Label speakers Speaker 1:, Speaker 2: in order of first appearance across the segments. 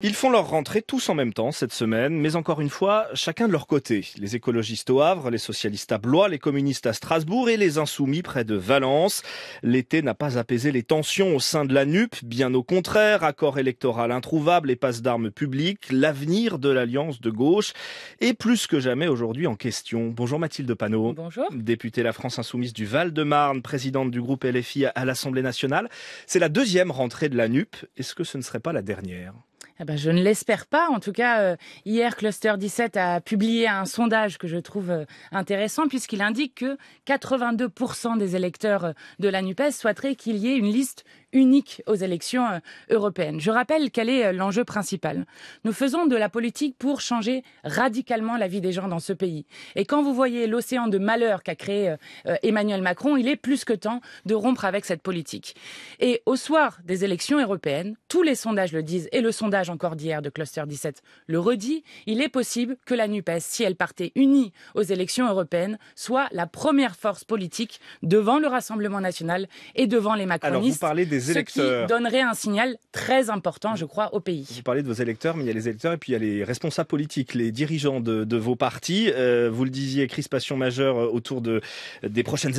Speaker 1: Ils font leur rentrée tous en même temps cette semaine, mais encore une fois, chacun de leur côté. Les écologistes au Havre, les socialistes à Blois, les communistes à Strasbourg et les insoumis près de Valence. L'été n'a pas apaisé les tensions au sein de la NUP, bien au contraire, accord électoral introuvable et passe d'armes publiques, l'avenir de l'alliance de gauche est plus que jamais aujourd'hui en question. Bonjour Mathilde Panot. Bonjour. Députée La France Insoumise du Val-de-Marne, présidente du groupe LFI à l'Assemblée nationale. C'est la deuxième rentrée de la NUP. Est-ce que ce ne serait pas la dernière?
Speaker 2: Ah bah, je ne l'espère pas. En tout cas, euh, hier, Cluster 17 a publié un sondage que je trouve euh, intéressant puisqu'il indique que 82% des électeurs euh, de la NUPES souhaiteraient qu'il y ait une liste unique aux élections euh, européennes. Je rappelle quel est euh, l'enjeu principal. Nous faisons de la politique pour changer radicalement la vie des gens dans ce pays. Et quand vous voyez l'océan de malheur qu'a créé euh, Emmanuel Macron, il est plus que temps de rompre avec cette politique. Et au soir des élections européennes, tous les sondages le disent, et le sondage encore d'hier de Cluster 17 le redit, il est possible que la NUPES, si elle partait unie aux élections européennes, soit la première force politique devant le Rassemblement national et devant les macronistes. Alors électeurs. Ce qui donnerait un signal très important, je crois, au pays. Vous
Speaker 1: parlez de vos électeurs, mais il y a les électeurs et puis il y a les responsables politiques, les dirigeants de, vos partis. Euh, vous le disiez, crispation majeure euh, autour de, des prochaines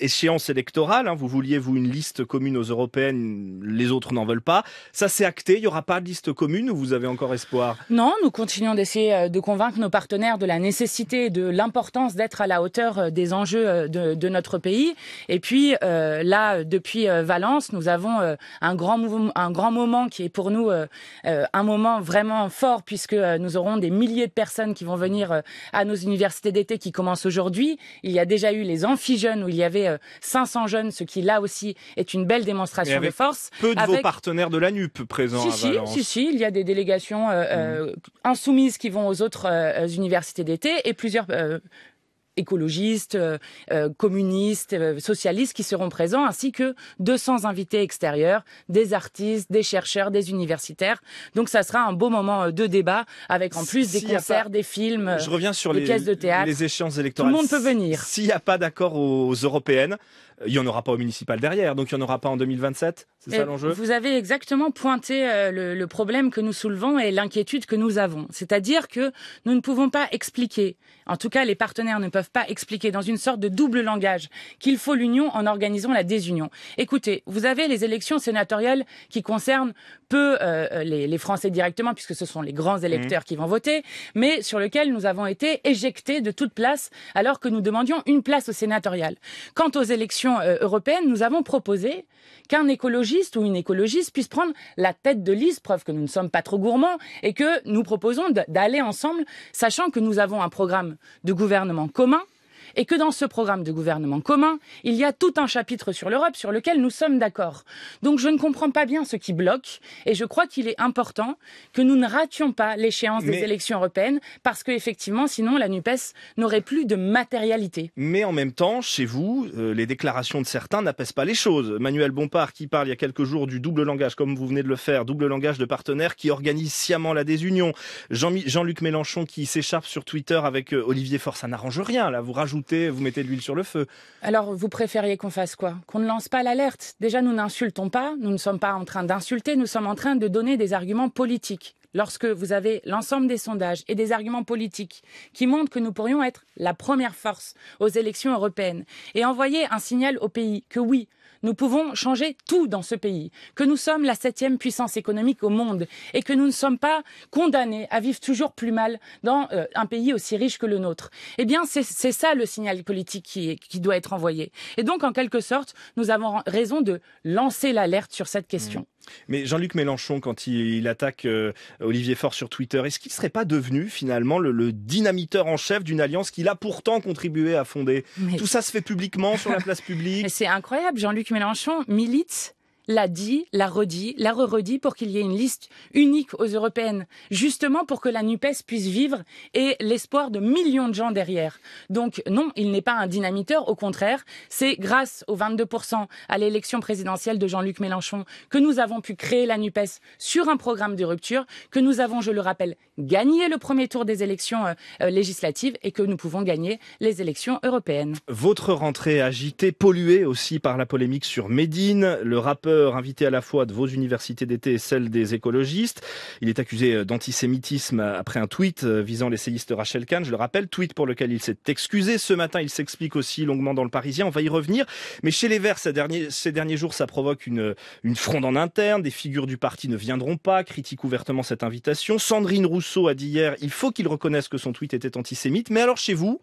Speaker 1: échéances électorales. Hein. Vous vouliez, vous, une liste commune aux européennes, les autres n'en veulent pas. Ça, c'est acté, il n'y aura pas de liste commune ou vous avez encore espoir
Speaker 2: Non, nous continuons d'essayer euh, de convaincre nos partenaires de la nécessité et de l'importance d'être à la hauteur des enjeux de, notre pays. Et puis, là, depuis Valence, nous nous avons euh, un grand un grand moment qui est pour nous euh, euh, un moment vraiment fort puisque nous aurons des milliers de personnes qui vont venir à nos universités d'été qui commencent aujourd'hui. Il y a déjà eu les amphijeunes où il y avait 500 jeunes, ce qui là aussi est une belle démonstration de force. Peu de vos
Speaker 1: partenaires de la NUP présents si, à Si,
Speaker 2: si, il y a des délégations mmh. insoumises qui vont aux autres universités d'été et plusieurs écologistes, euh, euh, communistes, euh, socialistes qui seront présents, ainsi que 200 invités extérieurs, des artistes, des chercheurs, des universitaires. Donc ça sera un beau moment de débat avec en plus des concerts, des films, reviens sur des les, pièces de théâtre. Les
Speaker 1: échéances électorales. Tout le monde peut venir. S'il n'y a pas d'accord aux européennes, il n'y en aura pas au municipal derrière, donc il n'y en aura pas en 2027. C'est ça euh, l'enjeu Vous
Speaker 2: avez exactement pointé euh, le, problème que nous soulevons et l'inquiétude que nous avons. C'est-à-dire que nous ne pouvons pas expliquer, en tout cas les partenaires ne peuvent pas expliquer dans une sorte de double langage qu'il faut l'union en organisant la désunion. Écoutez, vous avez les élections sénatoriales qui concernent peu euh, les, Français directement, puisque ce sont les grands électeurs mmh. qui vont voter, mais sur lequel nous avons été éjectés de toute place alors que nous demandions une place au sénatorial. Quant aux élections euh, européenne, nous avons proposé qu'un écologiste ou une écologiste puisse prendre la tête de liste, preuve que nous ne sommes pas trop gourmands, et que nous proposons d'aller ensemble, sachant que nous avons un programme de gouvernement commun et que dans ce programme de gouvernement commun, il y a tout un chapitre sur l'Europe sur lequel nous sommes d'accord. Donc je ne comprends pas bien ce qui bloque et je crois qu'il est important que nous ne rations pas l'échéance des élections européennes parce que effectivement sinon la NUPES n'aurait plus de matérialité.
Speaker 1: Mais en même temps, chez vous, euh, les déclarations de certains n'apaisent pas les choses. Manuel Bompard qui parle il y a quelques jours du double langage comme vous venez de le faire, double langage de partenaires qui organise sciemment la désunion. Jean-Luc Mélenchon qui s'écharpe sur Twitter avec euh, Olivier Faure, ça n'arrange rien là, vous rajoutez vous mettez de l'huile sur le feu.
Speaker 2: Alors, vous préfériez qu'on fasse quoi Qu'on ne lance pas l'alerte. Déjà, nous n'insultons pas, nous ne sommes pas en train d'insulter, nous sommes en train de donner des arguments politiques lorsque vous avez l'ensemble des sondages et des arguments politiques qui montrent que nous pourrions être la première force aux élections européennes et envoyer un signal au pays que oui, nous pouvons changer tout dans ce pays, que nous sommes la septième puissance économique au monde et que nous ne sommes pas condamnés à vivre toujours plus mal dans euh, un pays aussi riche que le nôtre. Eh bien, c'est ça le signal politique qui, doit être envoyé. Et donc, en quelque sorte, nous avons raison de lancer l'alerte sur cette question. Mmh.
Speaker 1: Mais Jean-Luc Mélenchon, quand il, attaque euh, Olivier Faure sur Twitter, est-ce qu'il ne serait pas devenu finalement le, dynamiteur en chef d'une alliance qu'il a pourtant contribué à fonder
Speaker 2: Tout ça se fait publiquement sur la place publique. C'est incroyable, Jean-Luc Mélenchon milite l'a dit, l'a redit, l'a re-redit pour qu'il y ait une liste unique aux européennes, justement pour que la NUPES puisse vivre et l'espoir de millions de gens derrière. Donc non, il n'est pas un dynamiteur, au contraire, c'est grâce aux 22% à l'élection présidentielle de Jean-Luc Mélenchon que nous avons pu créer la NUPES sur un programme de rupture, que nous avons, je le rappelle, gagné le premier tour des élections euh, euh, législatives et que nous pouvons gagner les élections européennes.
Speaker 1: Votre rentrée agitée, polluée aussi par la polémique sur Médine, le rappeur invité à la fois de vos universités d'été et celle des écologistes. Il est accusé euh, d'antisémitisme euh, après un tweet euh, visant l'essayiste Rachel Kahn, je le rappelle, tweet pour lequel il s'est excusé. Ce matin, il s'explique aussi longuement dans le Parisien, on va y revenir. Mais chez les Verts, ces derniers, jours, ça provoque une, fronde en interne, des figures du parti ne viendront pas, critiquent ouvertement cette invitation. Sandrine Rousseau a dit hier, il faut qu'il reconnaisse que son tweet était antisémite. Mais alors chez vous,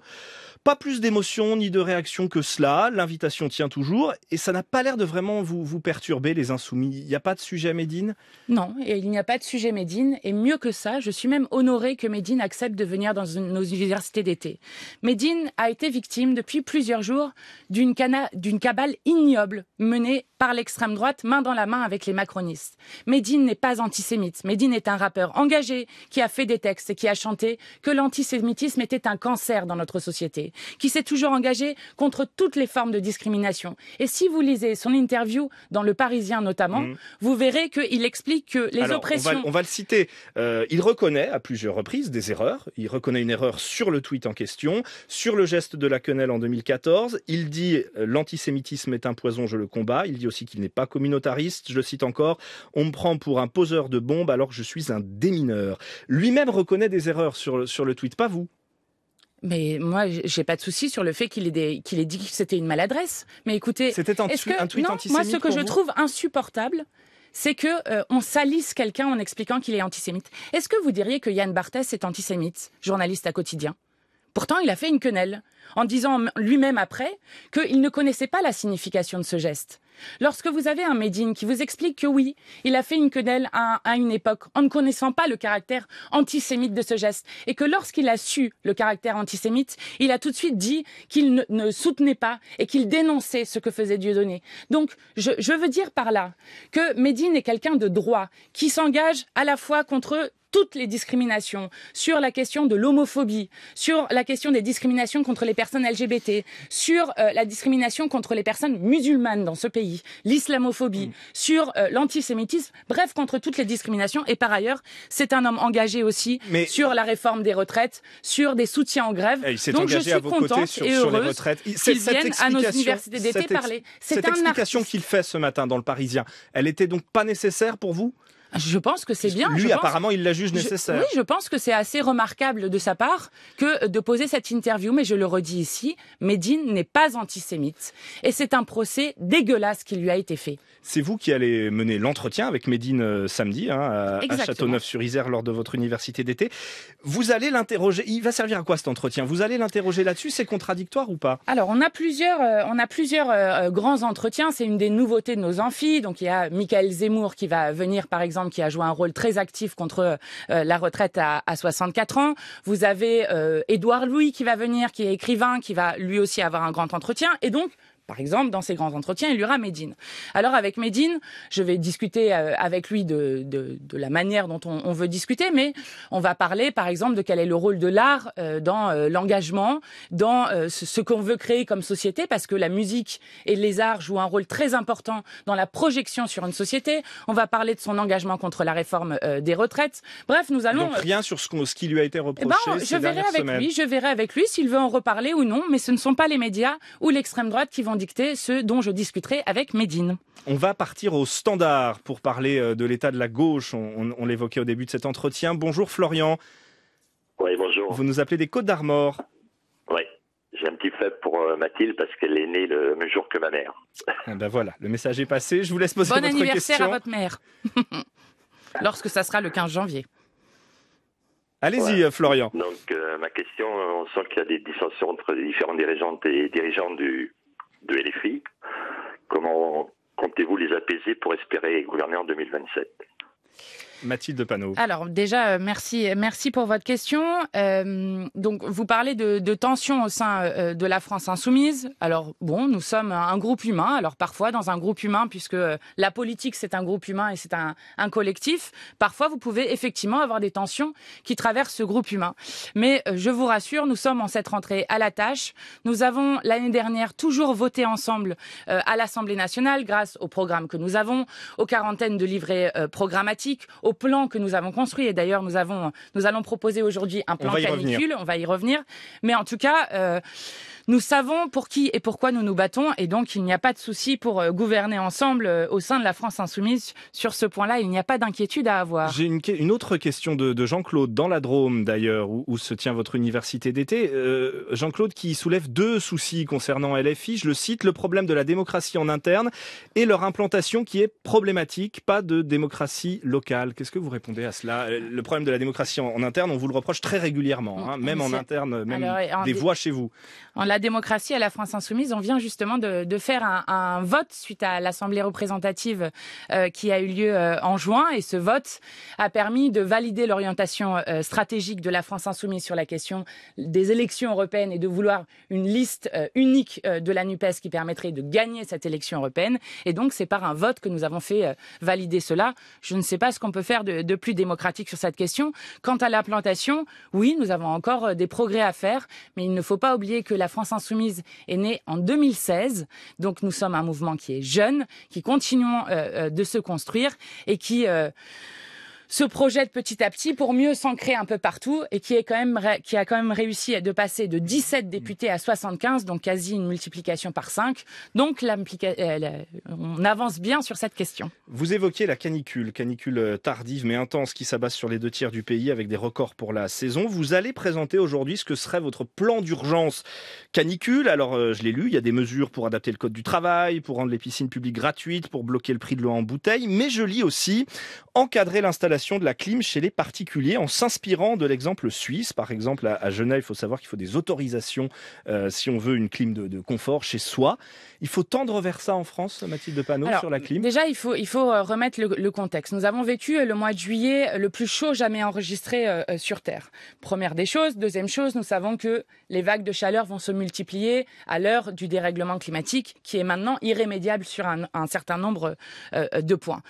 Speaker 1: pas plus d'émotion ni de réaction que cela, l'invitation tient toujours et ça n'a pas l'air de vraiment vous, perturber les insoumis. Il n'y a pas de sujet Médine
Speaker 2: Non, et il n'y a pas de sujet Médine et mieux que ça, je suis même honorée que Médine accepte de venir dans nos universités d'été. Médine a été victime depuis plusieurs jours d'une cabale ignoble menée par l'extrême droite main dans la main avec les macronistes. Médine n'est pas antisémite, Médine est un rappeur engagé qui a fait des textes et qui a chanté que l'antisémitisme était un cancer dans notre société qui s'est toujours engagé contre toutes les formes de discrimination. Et si vous lisez son interview dans Le Parisien notamment, mm. vous verrez qu'il explique que les oppressions... On
Speaker 1: va, le citer. Euh, il reconnaît à plusieurs reprises des erreurs. Il reconnaît une erreur sur le tweet en question, sur le geste de la quenelle en 2014. Il dit euh, l'antisémitisme est un poison, je le combats ». Il dit aussi qu'il n'est pas communautariste. Je le cite encore. On me prend pour un poseur de bombes alors que je suis un démineur. Lui-même reconnaît des erreurs sur le tweet, pas vous.
Speaker 2: Mais moi, j'ai pas de souci sur le fait qu'il ait, ait dit que c'était une maladresse. Mais écoutez, ce que, non, Moi, ce que je trouve insupportable, c'est que euh, on salisse quelqu'un en expliquant qu'il est antisémite. Est-ce que vous diriez que Yann Barthès est antisémite, journaliste à quotidien Pourtant, il a fait une quenelle, en disant lui-même après qu'il ne connaissait pas la signification de ce geste. Lorsque vous avez un Médine qui vous explique que oui, il a fait une quenelle à, une époque en ne connaissant pas le caractère antisémite de ce geste, et que lorsqu'il a su le caractère antisémite, il a tout de suite dit qu'il ne, soutenait pas et qu'il dénonçait ce que faisait Dieudonné. Donc, je, je veux dire par là que Médine est quelqu'un de droit, qui s'engage à la fois contre toutes les discriminations, sur la question de l'homophobie, sur la question des discriminations contre les personnes LGBT, sur euh, la discrimination contre les personnes musulmanes dans ce pays, l'islamophobie, mm. sur euh, l'antisémitisme, bref, contre toutes les discriminations. Et par ailleurs, c'est un homme engagé aussi sur la réforme des retraites, sur des soutiens en grève. Eh, donc je suis contente sur, et heureuse viennent à nos universités d'été parler. C'est un explication qu'il fait ce
Speaker 1: matin dans le Parisien, elle n'était donc pas nécessaire pour vous je pense que c'est bien. Lui, apparemment, il la juge nécessaire. oui,
Speaker 2: je pense que c'est assez remarquable de sa part que de poser cette interview, mais je le redis ici, Médine n'est pas antisémite. Et c'est un procès dégueulasse qui lui a été fait.
Speaker 1: C'est vous qui allez mener l'entretien avec Médine euh, samedi, hein, à, Châteauneuf-sur-Isère, lors de votre université d'été. Vous allez l'interroger. Il va servir à quoi cet entretien Vous allez l'interroger là-dessus C'est contradictoire ou pas
Speaker 2: Alors, on a plusieurs, euh, on a plusieurs euh, grands entretiens. C'est une des nouveautés de nos amphis. Donc, il y a Michael Zemmour qui va venir, par exemple, qui a joué un rôle très actif contre euh, la retraite à, à, 64 ans. Vous avez euh, Édouard Louis qui va venir, qui est écrivain, qui va lui aussi avoir un grand entretien. Et donc, par exemple, dans ses grands entretiens, il y aura Medine. Alors avec Medine, je vais discuter euh, avec lui de, la manière dont on, veut discuter, mais on va parler, par exemple, de quel est le rôle de l'art euh, dans euh, l'engagement, dans ce qu'on veut créer comme société, parce que la musique et les arts jouent un rôle très important dans la projection sur une société. On va parler de son engagement contre la réforme des retraites. Bref, nous allons... Donc rien sur ce, qui lui a été reproché eh ben, je verrai avec lui, Je verrai avec lui s'il veut en reparler ou non, mais ce ne sont pas les médias ou l'extrême droite qui vont dicter ce dont je discuterai avec Médine.
Speaker 1: On va partir au standard pour parler euh, de l'état de la gauche. On, l'évoquait au début de cet entretien. Bonjour Florian. Oui, bonjour. Vous nous appelez des Côtes d'Armor. Oui, j'ai un petit faible pour euh, Mathilde parce qu'elle est née le même jour que ma mère. Eh ben voilà, le message est
Speaker 2: passé. Je vous laisse poser bon votre question. Bon anniversaire à votre mère. Lorsque ça sera le 15 janvier.
Speaker 1: Allez-y, Florian. Donc, euh, ma question, on sent qu'il y a des dissensions entre les différents dirigeants et dirigeants du, de LFI. Comment comptez-vous les apaiser pour espérer gouverner en 2027 Mathilde Panot.
Speaker 2: Alors déjà, euh, merci, merci pour votre question. Euh, donc vous parlez de, tensions au sein euh, de la France insoumise. Alors bon, nous sommes un groupe humain. Alors parfois dans un groupe humain, puisque la politique c'est un groupe humain et c'est un, un collectif, parfois vous pouvez effectivement avoir des tensions qui traversent ce groupe humain. Mais je vous rassure, nous sommes en cette rentrée à la tâche. Nous avons l'année dernière toujours voté ensemble à l'Assemblée nationale grâce au programme que nous avons, aux quarantaines de livrets programmatiques, au plan que nous avons construit. Et d'ailleurs, nous avons, nous allons proposer aujourd'hui un plan on canicule. On va y revenir. Mais en tout cas, euh, nous savons pour qui et pourquoi nous nous battons. Et donc, il n'y a pas de souci pour euh, gouverner ensemble euh, au sein de la France insoumise. Sur ce point-là, il n'y a pas d'inquiétude à avoir.
Speaker 1: J'ai une, autre question de, Jean-Claude, dans la Drôme d'ailleurs, où, où, se tient votre université d'été. Jean-Claude qui soulève deux soucis concernant LFI. Je le cite, le problème de la démocratie en interne et leur implantation qui est problématique. Pas de démocratie locale. Qu'est-ce que vous répondez à cela Le problème de la démocratie en, interne, on vous le reproche très régulièrement, hein, même en interne, même des voix chez vous.
Speaker 2: En la démocratie à la France insoumise, on vient justement de, faire un, vote suite à l'Assemblée représentative euh, qui a eu lieu euh, en juin, et ce vote a permis de valider l'orientation euh, stratégique de la France insoumise sur la question des élections européennes et de vouloir une liste unique de la Nupes qui permettrait de gagner cette élection européenne. Et donc, c'est par un vote que nous avons fait valider cela. Je ne sais pas ce qu'on peut faire de, plus démocratique sur cette question. Quant à l'implantation, oui, nous avons encore euh, des progrès à faire, mais il ne faut pas oublier que la France insoumise est née en 2016, donc nous sommes un mouvement qui est jeune, qui continue euh, euh, de se construire et qui se projette petit à petit pour mieux s'ancrer un peu partout et qui, est quand même, qui a quand même réussi de passer de 17 députés à 75, donc quasi une multiplication par 5. Donc euh, on avance bien sur cette question.
Speaker 1: Vous évoquiez la canicule, canicule euh, tardive mais intense qui s'abat sur les deux tiers du pays avec des records pour la saison. Vous allez présenter aujourd'hui ce que serait votre plan d'urgence canicule. Alors euh, je l'ai lu, il y a des mesures pour adapter le code du travail, pour rendre les piscines publiques gratuites, pour bloquer le prix de l'eau en bouteille, mais je lis aussi encadrer l'installation de la clim chez les particuliers en s'inspirant de l'exemple suisse. Par exemple, à, Genève, il faut savoir qu'il faut des autorisations euh, si on veut une clim de, confort chez soi. Il faut tendre vers ça en France, Mathilde Panot, sur la clim
Speaker 2: Déjà, il faut, il faut euh, remettre le, contexte. Nous avons vécu euh, le mois de juillet le plus chaud jamais enregistré sur Terre. Première des choses. Deuxième chose, nous savons que les vagues de chaleur vont se multiplier à l'heure du dérèglement climatique qui est maintenant irrémédiable sur un, certain nombre de points.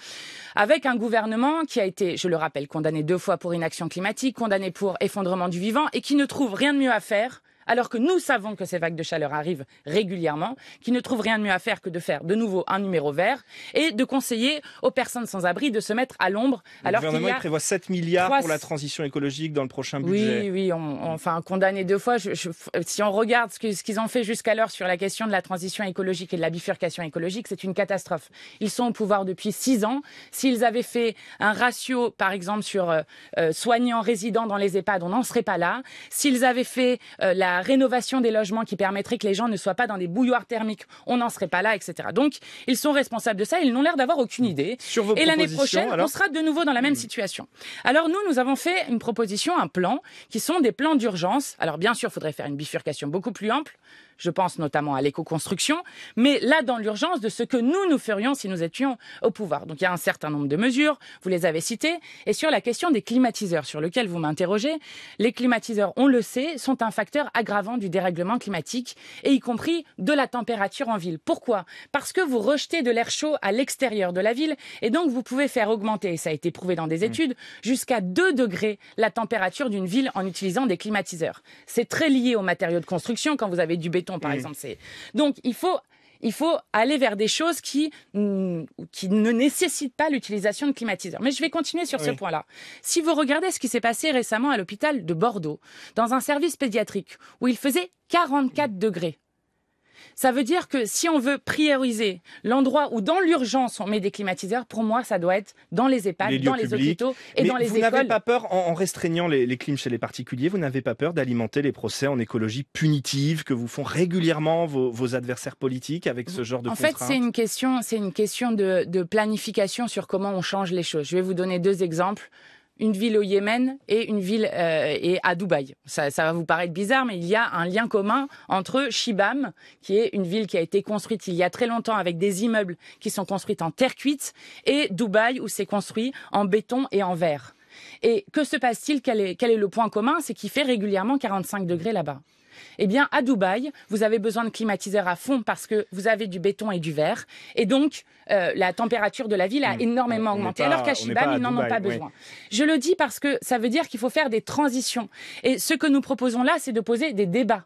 Speaker 2: Avec un gouvernement qui a été je le rappelle, condamné deux fois pour inaction climatique, condamné pour effondrement du vivant, et qui ne trouve rien de mieux à faire alors que nous savons que ces vagues de chaleur arrivent régulièrement, qui ne trouvent rien de mieux à faire que de faire de nouveau un numéro vert et de conseiller aux personnes sans abri de se mettre à l'ombre. Alors le gouvernement prévoit
Speaker 1: 7 milliards pour la transition écologique dans le prochain budget. Oui,
Speaker 2: oui, on, enfin condamné deux fois. si on regarde ce qu'ils ont fait jusqu'alors sur la question de la transition écologique et de la bifurcation écologique, c'est une catastrophe. Ils sont au pouvoir depuis six ans. S'ils avaient fait un ratio, par exemple, sur euh, euh, soignants résidents dans les EHPAD, on n'en serait pas là. S'ils avaient fait euh, la la rénovation des logements qui permettrait que les gens ne soient pas dans des bouilloires thermiques, on n'en serait pas là, etc. Donc, ils sont responsables de ça, ils n'ont l'air d'avoir aucune idée. et l'année prochaine, on sera de nouveau dans la même hmm. situation. Alors nous, nous avons fait une proposition, un plan, qui sont des plans d'urgence. Alors bien sûr, il faudrait faire une bifurcation beaucoup plus ample je pense notamment à l'éco-construction, mais là dans l'urgence de ce que nous nous ferions si nous étions au pouvoir. Donc il y a un certain nombre de mesures, vous les avez citées, et sur la question des climatiseurs, sur lequel vous m'interrogez, les climatiseurs, on le sait, sont un facteur aggravant du dérèglement climatique, et y compris de la température en ville. Pourquoi Parce que vous rejetez de l'air chaud à l'extérieur de la ville, et donc vous pouvez faire augmenter, et ça a été prouvé dans des mmh. études, jusqu'à 2 degrés la température d'une ville en utilisant des climatiseurs. C'est très lié aux matériaux de construction, quand vous avez du béton par mm. exemple. Donc, il faut aller vers des choses qui, ne nécessitent pas l'utilisation de climatiseurs. Mais je vais continuer sur ce point-là. Si vous regardez ce qui s'est passé récemment à l'hôpital de Bordeaux, dans un service pédiatrique où il faisait 44 degrés, ça veut dire que si on veut prioriser l'endroit où dans l'urgence on met des climatiseurs, pour moi ça doit être dans les EHPAD, dans les hôpitaux et dans les écoles. Vous n'avez pas
Speaker 1: peur, en restreignant les, les clims chez les particuliers, vous n'avez pas peur d'alimenter les procès en écologie punitive que vous font régulièrement vos, adversaires politiques avec ce genre de En fait, c'est une
Speaker 2: question, de planification sur comment on change les choses. Je vais vous donner deux exemples une ville au Yémen et une ville euh, et à Dubaï. Ça, va vous paraître bizarre, mais il y a un lien commun entre Shibam, qui est une ville qui a été construite il y a très longtemps avec des immeubles qui sont construits en terre cuite, et Dubaï, où c'est construit en béton et en verre. Et que se passe-t-il quel est, quel est le point commun C'est qu'il fait régulièrement 45 degrés là-bas. Eh bien, à Dubaï, vous avez besoin de climatiseurs à fond parce que vous avez du béton et du verre. Et donc, euh, la température de la ville a hmm. énormément augmenté. alors qu'à Chibam, ils n'en ont pas besoin. Je le dis parce que ça veut dire qu'il faut faire des transitions. Et ce que nous proposons là, c'est de poser des débats.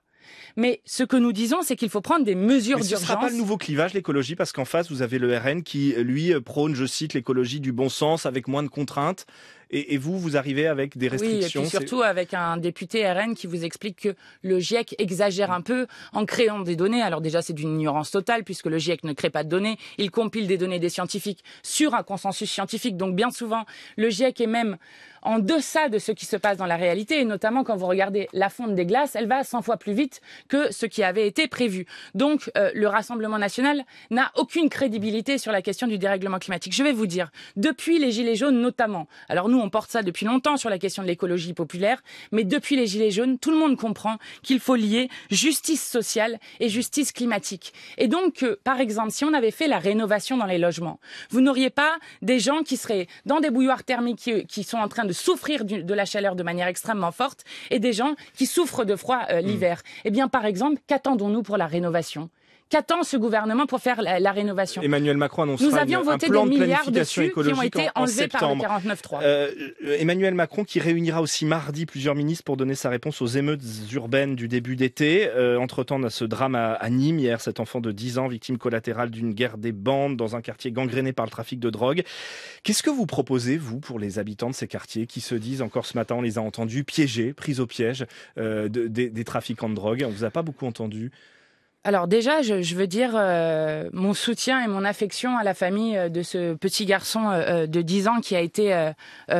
Speaker 2: Mais ce que nous disons, c'est qu'il faut prendre des mesures d'urgence. Ce ne sera pas le
Speaker 1: nouveau clivage, l'écologie, parce qu'en face, vous avez le RN qui, lui, prône, je cite, l'écologie du bon sens avec moins de contraintes. Et, vous, vous arrivez avec des restrictions. Oui, et surtout
Speaker 2: avec un député RN qui vous explique que le GIEC exagère un peu en créant des données. Alors déjà, c'est d'une ignorance totale puisque le GIEC ne crée pas de données. Il compile des données des scientifiques sur un consensus scientifique. Donc bien souvent, le GIEC est même en deçà de ce qui se passe dans la réalité, et notamment quand vous regardez la fonte des glaces, elle va 100 fois plus vite que ce qui avait été prévu. Donc euh, le Rassemblement national n'a aucune crédibilité sur la question du dérèglement climatique. Je vais vous dire, depuis les Gilets jaunes notamment, alors nous on porte ça depuis longtemps sur la question de l'écologie populaire, mais depuis les Gilets jaunes, tout le monde comprend qu'il faut lier justice sociale et justice climatique. Et donc, euh, par exemple, si on avait fait la rénovation dans les logements, vous n'auriez pas des gens qui seraient dans des bouilloires thermiques qui sont en train de de souffrir de la chaleur de manière extrêmement forte et des gens qui souffrent de froid euh, hmm. l'hiver. Eh bien, par exemple, qu'attendons-nous pour la rénovation Qu'attend ce gouvernement pour faire la, rénovation
Speaker 1: Emmanuel Macron annonce Nous avions voté des milliards dessus qui ont été enlevés par le 49.3. Euh, Emmanuel Macron qui réunira aussi mardi plusieurs ministres pour donner sa réponse aux émeutes urbaines du début d'été. Euh, entre-temps, on ce drame à, Nîmes hier, cet enfant de 10 ans, victime collatérale d'une guerre des bandes dans un quartier gangréné par le trafic de drogue. Qu'est-ce que vous proposez, vous, pour les habitants de ces quartiers qui se disent, encore ce matin, on les a entendus, piégés, pris au piège euh, des, des trafiquants de drogue On ne vous a pas beaucoup entendu
Speaker 2: alors déjà, je, veux dire euh, mon soutien et mon affection à la famille euh, de ce petit garçon euh, de 10 ans qui a été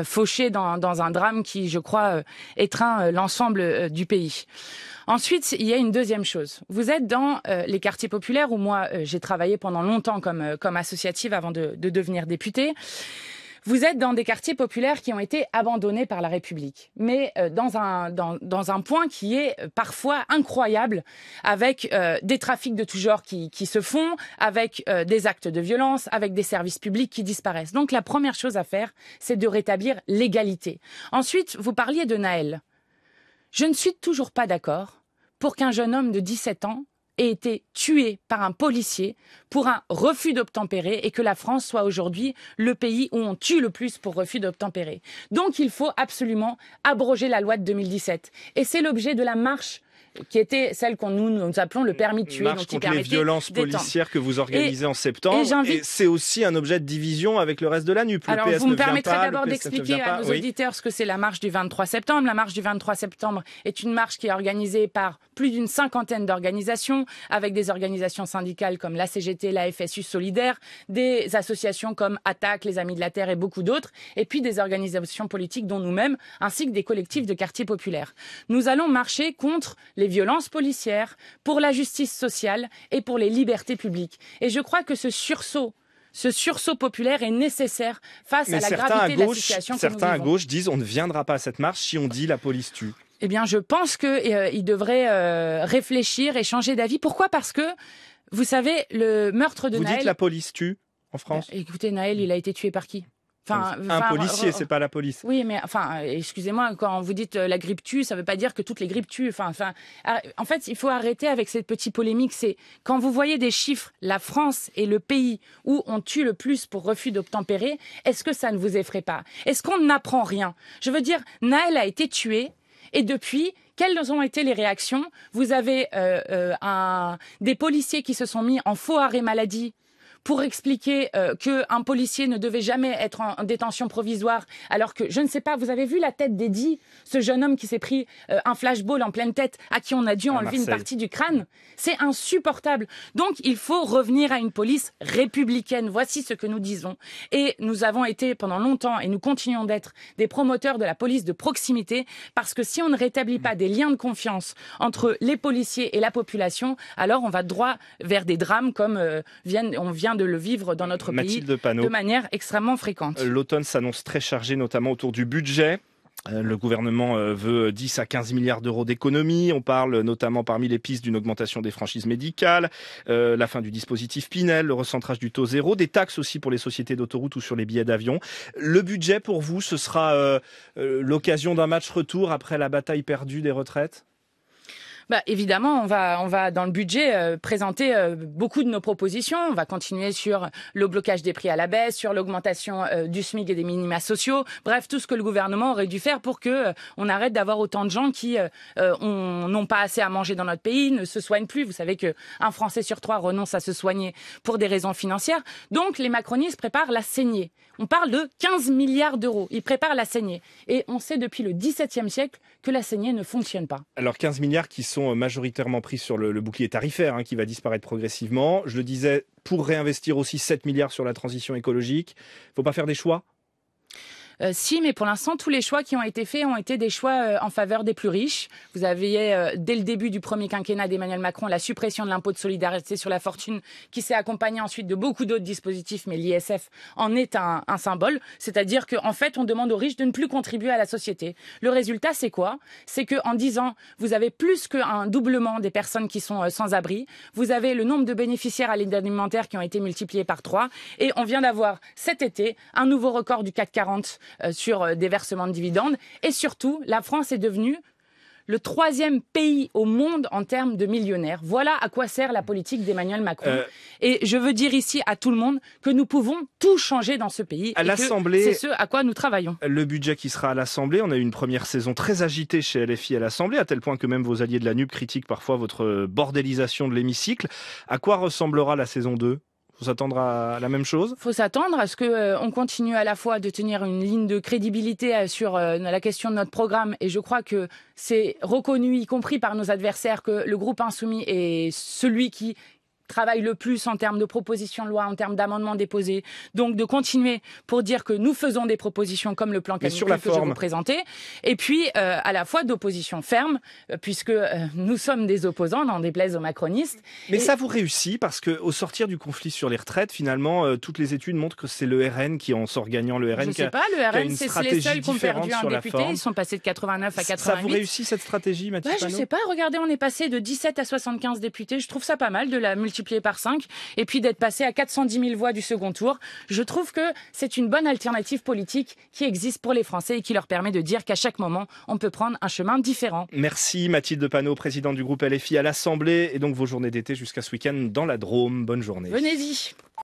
Speaker 2: fauché dans, un drame qui, je crois, étreint l'ensemble du pays. Ensuite, il y a une deuxième chose. Vous êtes dans les quartiers populaires où moi j'ai travaillé pendant longtemps comme, comme associative avant de, de devenir députée. Vous êtes dans des quartiers populaires qui ont été abandonnés par la République, mais euh, dans un, dans, dans un point qui est euh, parfois incroyable, avec euh, des trafics de tout genre qui, qui se font, avec des actes de violence, avec des services publics qui disparaissent. Donc la première chose à faire, c'est de rétablir l'égalité. Ensuite, vous parliez de Naël. Je ne suis toujours pas d'accord pour qu'un jeune homme de 17 ans a été tué par un policier pour un refus d'obtempérer et que la France soit aujourd'hui le pays où on tue le plus pour refus d'obtempérer. Donc il faut absolument abroger la loi de 2017. Et c'est l'objet de la marche qui était celle qu'on nous, nous appelons le permis de tuer. donc contre les violences policières que
Speaker 1: vous organisez en septembre. C'est aussi un objet de division avec le reste de la NUP. Alors, vous me permettrez d'abord d'expliquer à nos auditeurs
Speaker 2: ce que c'est la marche du 23 septembre. La marche du 23 septembre est une marche qui est organisée par plus d'une cinquantaine d'organisations, avec des organisations syndicales comme la CGT, la FSU Solidaire, des associations comme Attaque, les Amis de la Terre et beaucoup d'autres, et puis des organisations politiques dont nous-mêmes, ainsi que des collectifs de quartiers populaires. Nous allons marcher contre les violences policières, pour la justice sociale et pour les libertés publiques. Et je crois que ce sursaut ce sursaut populaire est nécessaire face à la gravité de la situation. Que certains à gauche
Speaker 1: disent on ne viendra pas à cette marche si on dit la police tue.
Speaker 2: Eh bien, je pense qu'ils euh, devraient devrait euh, réfléchir et changer d'avis. Pourquoi Parce que, vous savez, le meurtre de Naël. Vous dites la
Speaker 1: police tue en France
Speaker 2: ben, Écoutez, Naël, il a été tué par qui un policier, c'est pas la police. Oui, mais enfin, excusez-moi, quand vous dites euh, la grippe tue, ça ne veut pas dire que toutes les grippes tuent. Enfin, ah, en fait, il faut arrêter avec cette petite polémique. C'est quand vous voyez des chiffres, la France est le pays où on tue le plus pour refus d'obtempérer. Est-ce que ça ne vous effraie pas Est-ce qu'on n'apprend rien Je veux dire, Naël a été tué et depuis, quelles ont été les réactions Vous avez euh, euh, des policiers qui se sont mis en faux arrêt maladie pour expliquer euh, que qu'un policier ne devait jamais être en, détention provisoire, alors que je ne sais pas, vous avez vu la tête d'Eddie, ce jeune homme qui s'est pris euh, un flashball en pleine tête, à qui on a dû enlever une partie du crâne. C'est insupportable. Donc il faut revenir à une police républicaine. Voici ce que nous disons. Et nous avons été pendant longtemps, et nous continuons d'être, des promoteurs de la police de proximité, parce que si on ne rétablit pas des liens de confiance entre les policiers et la population, alors on va droit vers des drames comme euh, viennent, on vient de le vivre dans notre pays de manière extrêmement fréquente.
Speaker 1: L'automne s'annonce très chargé, notamment autour du budget. Euh, le gouvernement euh, veut 10 à 15 milliards d'euros d'économies. On parle notamment parmi les pistes d'une augmentation des franchises médicales, euh, la fin du dispositif Pinel, le recentrage du taux zéro, des taxes aussi pour les sociétés d'autoroute ou sur les billets d'avion. Le budget pour vous, ce sera l'occasion d'un match retour après la bataille perdue des retraites
Speaker 2: bah, évidemment, on va, on va dans le budget euh, présenter euh, beaucoup de nos propositions. On va continuer sur le blocage des prix à la baisse, sur l'augmentation euh, du SMIC et des minima sociaux. Bref, tout ce que le gouvernement aurait dû faire pour que on arrête d'avoir autant de gens qui n'ont pas assez à manger dans notre pays, ne se soignent plus. Vous savez que un Français sur trois renonce à se soigner pour des raisons financières. Donc, les macronistes préparent la saignée. On parle de 15 milliards d'euros. Ils préparent la saignée. Et on sait depuis le XVIIe siècle que la saignée ne fonctionne pas.
Speaker 1: Alors 15 milliards qui sont euh, majoritairement pris sur le, bouclier tarifaire hein, qui va disparaître progressivement. Je le disais, pour réinvestir aussi 7 milliards sur la transition écologique, il ne faut pas faire des choix
Speaker 2: euh, si, mais pour l'instant, tous les choix qui ont été faits ont été des choix euh, en faveur des plus riches. Vous aviez, euh, dès le début du premier quinquennat d'Emmanuel Macron, la suppression de l'impôt de solidarité sur la fortune, qui s'est accompagnée ensuite de beaucoup d'autres dispositifs, mais l'ISF en est un, symbole. C'est-à-dire qu'en fait, on demande aux riches de ne plus contribuer à la société. Le résultat, c'est quoi C'est qu'en dix ans, vous avez plus qu'un doublement des personnes qui sont sans abri. Vous avez le nombre de bénéficiaires à l'aide alimentaire qui ont été multipliés par trois, Et on vient d'avoir cet été un nouveau record du CAC 40 euh, sur euh, des versements de dividendes. Et surtout, la France est devenue le troisième pays au monde en termes de millionnaires. Voilà à quoi sert la politique d'Emmanuel Macron. Euh, et je veux dire ici à tout le monde que nous pouvons tout changer dans ce pays. À l'Assemblée, c'est ce à quoi nous travaillons.
Speaker 1: Le budget qui sera à l'Assemblée, on a eu une première saison très agitée chez LFI à l'Assemblée, à tel point que même vos alliés de la NUP critiquent parfois votre bordélisation de l'hémicycle. À quoi ressemblera la saison 2 faut s'attendre à la même chose.
Speaker 2: Faut s'attendre à ce qu'on euh, continue à la fois de tenir une ligne de crédibilité euh, sur euh, la question de notre programme et je crois que c'est reconnu y compris par nos adversaires que le groupe insoumis est celui qui travaille le plus en termes de propositions de loi, en termes d'amendements déposés. Donc de continuer pour dire que nous faisons des propositions comme le plan que forme. je vous présentais, et puis euh, à la fois d'opposition ferme, euh, puisque euh, nous sommes des opposants, n'en déplaise aux macronistes. Mais ça
Speaker 1: vous réussit parce que au sortir du conflit sur les retraites, finalement, toutes les études montrent que c'est le RN qui en sort gagnant. Le RN, je sais pas, le RN, c'est les seuls qui ont perdu un député. Ils
Speaker 2: sont passés de 89 à 90. Ça vous réussit cette stratégie, Mathieu bah, Je sais pas. Regardez, on est passé de 17 à 75 députés. Je trouve ça pas mal de la multi multiplié par 5 et puis d'être passé à 410 000 voix du second tour. Je trouve que c'est une bonne alternative politique qui existe pour les Français et qui leur permet de dire qu'à chaque moment, on peut prendre un chemin différent.
Speaker 1: Merci Mathilde Panot, présidente du groupe LFI à l'Assemblée et donc vos journées d'été jusqu'à ce week-end dans la Drôme. Bonne journée.
Speaker 2: Venez-y.